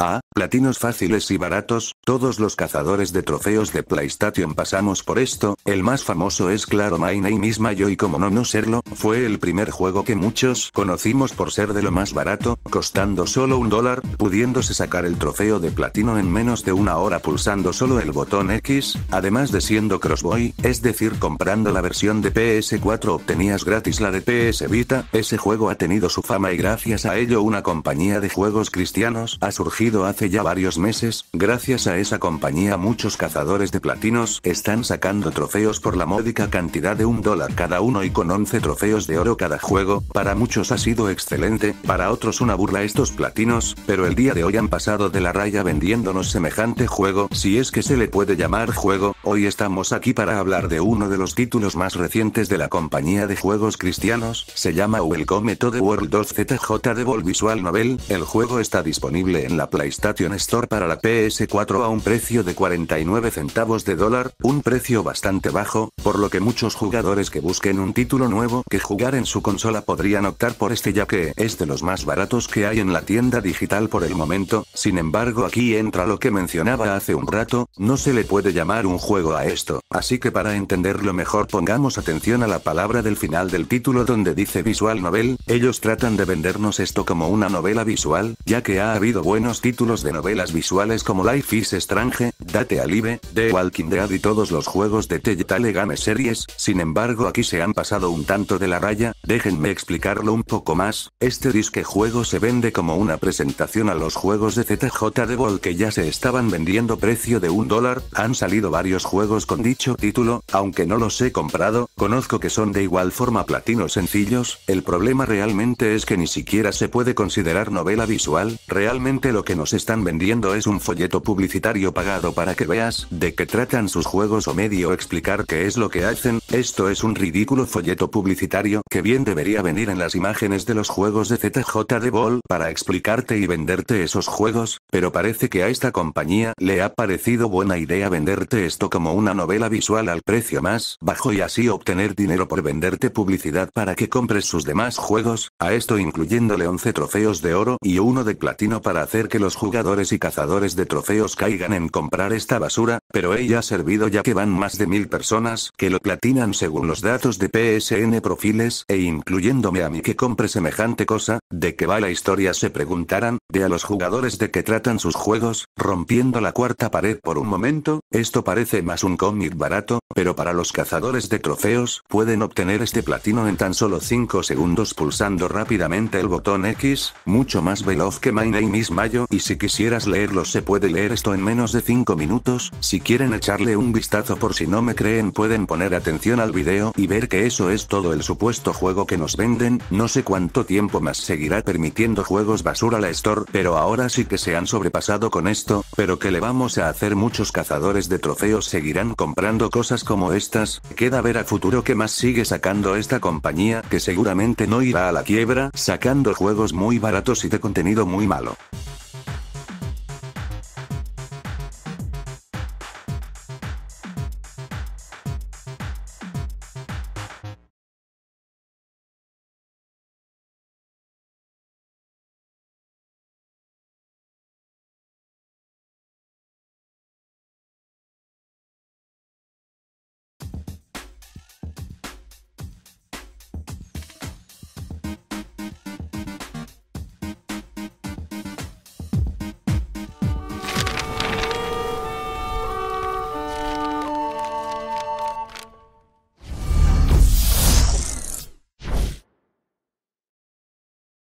A, platinos fáciles y baratos, todos los cazadores de trofeos de PlayStation pasamos por esto, el más famoso es claro My Name is Mayo y como no no serlo, fue el primer juego que muchos conocimos por ser de lo más barato, costando solo un dólar, pudiéndose sacar el trofeo de platino en menos de una hora pulsando solo el botón X, además de siendo Crossboy, es decir comprando la versión de PS4 obtenías gratis la de PS Vita, ese juego ha tenido su fama y gracias a ello una compañía de juegos cristianos ha surgido hace ya varios meses, gracias a esa compañía muchos cazadores de platinos están sacando trofeos por la módica cantidad de un dólar cada uno y con 11 trofeos de oro cada juego, para muchos ha sido excelente, para otros una burla estos platinos, pero el día de hoy han pasado de la raya vendiéndonos semejante juego, si es que se le puede llamar juego, hoy estamos aquí para hablar de uno de los títulos más recientes de la compañía de juegos cristianos, se llama Welcome to the World 2 ZJ de Visual Novel, el juego está disponible en la station Store para la PS4 a un precio de 49 centavos de dólar, un precio bastante bajo, por lo que muchos jugadores que busquen un título nuevo que jugar en su consola podrían optar por este ya que es de los más baratos que hay en la tienda digital por el momento, sin embargo aquí entra lo que mencionaba hace un rato, no se le puede llamar un juego a esto, así que para entenderlo mejor pongamos atención a la palabra del final del título donde dice visual novel, ellos tratan de vendernos esto como una novela visual, ya que ha habido buenos títulos títulos de novelas visuales como Life is Strange, Date Alive, The Walking Dead y todos los juegos de Telltale Game Series, sin embargo aquí se han pasado un tanto de la raya, déjenme explicarlo un poco más, este disque juego se vende como una presentación a los juegos de ZJ de que ya se estaban vendiendo precio de un dólar, han salido varios juegos con dicho título, aunque no los he comprado, conozco que son de igual forma platinos sencillos, el problema realmente es que ni siquiera se puede considerar novela visual, realmente lo que nos están vendiendo es un folleto publicitario pagado para que veas de qué tratan sus juegos o medio explicar qué es lo que hacen, esto es un ridículo folleto publicitario que bien debería venir en las imágenes de los juegos de ZJ de Ball para explicarte y venderte esos juegos, pero parece que a esta compañía le ha parecido buena idea venderte esto como una novela visual al precio más bajo y así obtener dinero por venderte publicidad para que compres sus demás juegos, a esto incluyéndole 11 trofeos de oro y uno de platino para hacer que los jugadores y cazadores de trofeos caigan en comprar esta basura, pero ella ha servido ya que van más de mil personas que lo platinan según los datos de PSN Profiles e incluyéndome a mí que compre semejante cosa, de que va la historia se preguntarán, de a los jugadores de qué tratan sus juegos, rompiendo la cuarta pared por un momento, esto parece más un cómic barato, pero para los cazadores de trofeos pueden obtener este platino en tan solo 5 segundos pulsando rápidamente el botón X, mucho más veloz que My Name is Mayo y si quisieras leerlo se puede leer esto en menos de 5 minutos, si quieren echarle un vistazo por si no me creen pueden poner atención al video y ver que eso es todo el supuesto juego que nos venden, no sé cuánto tiempo más seguirá permitiendo juegos basura la Store, pero ahora sí que se han sobrepasado con esto, pero que le vamos a hacer muchos cazadores de trofeos seguirán comprando cosas como estas, queda ver a futuro que más sigue sacando esta compañía que seguramente no irá a la quiebra, sacando juegos muy baratos y de contenido muy malo.